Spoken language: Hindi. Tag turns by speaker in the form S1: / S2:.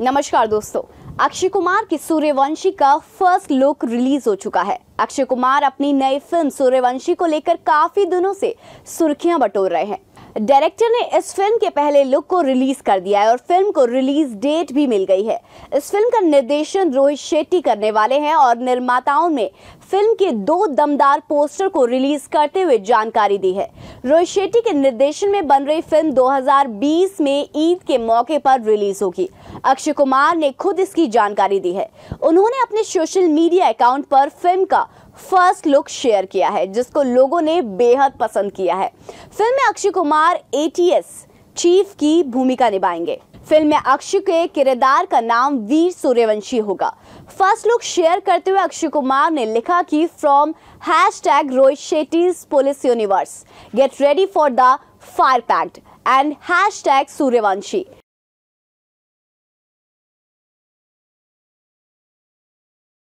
S1: नमस्कार दोस्तों अक्षय कुमार की सूर्यवंशी का फर्स्ट लुक रिलीज हो चुका है अक्षय कुमार अपनी नई फिल्म सूर्यवंशी को लेकर काफी दिनों से सुर्खियां बटोर रहे हैं डायरेक्टर ने इस फिल्म के पहले लुक को रिलीज कर दिया है और फिल्म को रिलीज डेट भी मिल गई है इस फिल्म का निर्देशन रोहित शेट्टी करने वाले हैं और निर्माताओं ने फिल्म के दो दमदार पोस्टर को रिलीज करते हुए जानकारी दी है रोहित शेट्टी के निर्देशन में बन रही फिल्म 2020 में ईद के मौके पर रिलीज होगी अक्षय कुमार ने खुद इसकी जानकारी दी है उन्होंने अपने सोशल मीडिया अकाउंट पर फिल्म का फर्स्ट लुक शेयर किया है जिसको लोगों ने बेहद पसंद किया है फिल्म में अक्षय कुमार एटीएस चीफ की भूमिका निभाएंगे फिल्म में अक्षय के किरदार का नाम वीर सूर्यवंशी होगा फर्स्ट लुक शेयर करते हुए अक्षय कुमार ने लिखा कि from hashtag Rohit Shetty's police universe get ready for the fire pact and
S2: hashtag Suryavanshi